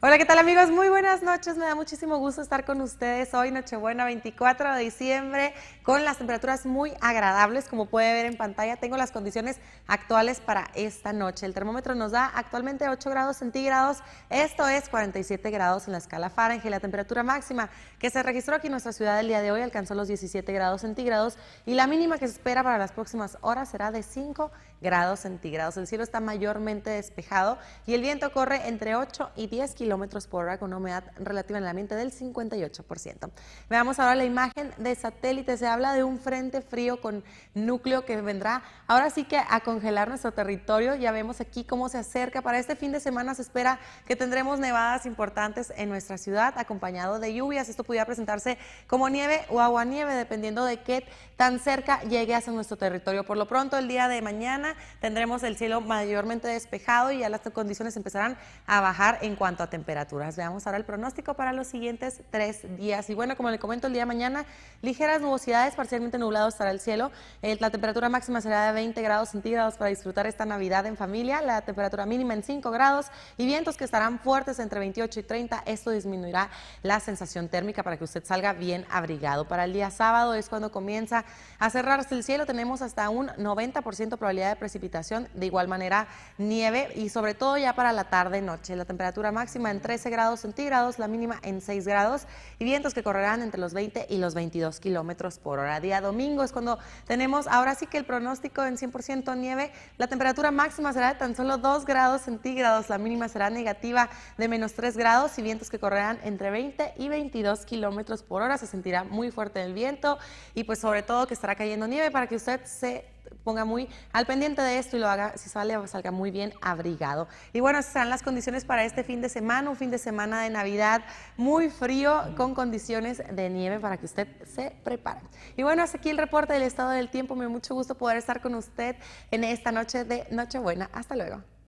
Hola, ¿qué tal amigos? Muy buenas noches. Me da muchísimo gusto estar con ustedes hoy, Nochebuena 24 de diciembre, con las temperaturas muy agradables. Como puede ver en pantalla, tengo las condiciones actuales para esta noche. El termómetro nos da actualmente 8 grados centígrados, esto es 47 grados en la escala Fahrenheit. La temperatura máxima que se registró aquí en nuestra ciudad el día de hoy alcanzó los 17 grados centígrados y la mínima que se espera para las próximas horas será de 5 grados centígrados. El cielo está mayormente despejado y el viento corre entre 8 y 10 kilómetros por hora con una humedad relativa en el ambiente del 58%. Veamos ahora la imagen de satélite. Se habla de un frente frío con núcleo que vendrá ahora sí que a congelar nuestro territorio. Ya vemos aquí cómo se acerca. Para este fin de semana se espera que tendremos nevadas importantes en nuestra ciudad, acompañado de lluvias. Esto pudiera presentarse como nieve o agua nieve dependiendo de qué tan cerca llegue hacia nuestro territorio. Por lo pronto, el día de mañana tendremos el cielo mayormente despejado y ya las condiciones empezarán a bajar en cuanto a temperaturas. Veamos ahora el pronóstico para los siguientes tres días. Y bueno, como le comento, el día mañana, ligeras nubosidades, parcialmente nublado estará el cielo. Eh, la temperatura máxima será de 20 grados centígrados para disfrutar esta Navidad en familia. La temperatura mínima en 5 grados y vientos que estarán fuertes entre 28 y 30. Esto disminuirá la sensación térmica para que usted salga bien abrigado. Para el día sábado es cuando comienza a cerrarse el cielo. Tenemos hasta un 90% probabilidad de precipitación. De igual manera, nieve y sobre todo ya para la tarde-noche. La temperatura máxima en 13 grados centígrados, la mínima en 6 grados y vientos que correrán entre los 20 y los 22 kilómetros por hora. Día domingo es cuando tenemos ahora sí que el pronóstico en 100% nieve. La temperatura máxima será de tan solo 2 grados centígrados, la mínima será negativa de menos 3 grados y vientos que correrán entre 20 y 22 kilómetros por hora. Se sentirá muy fuerte el viento y pues sobre todo que estará cayendo nieve para que usted se ponga muy al pendiente de esto y lo haga, si sale, salga muy bien abrigado. Y bueno, serán las condiciones para este fin de semana, un fin de semana de Navidad muy frío con condiciones de nieve para que usted se prepare. Y bueno, hasta aquí el reporte del estado del tiempo. Me mucho gusto poder estar con usted en esta noche de Nochebuena. Hasta luego.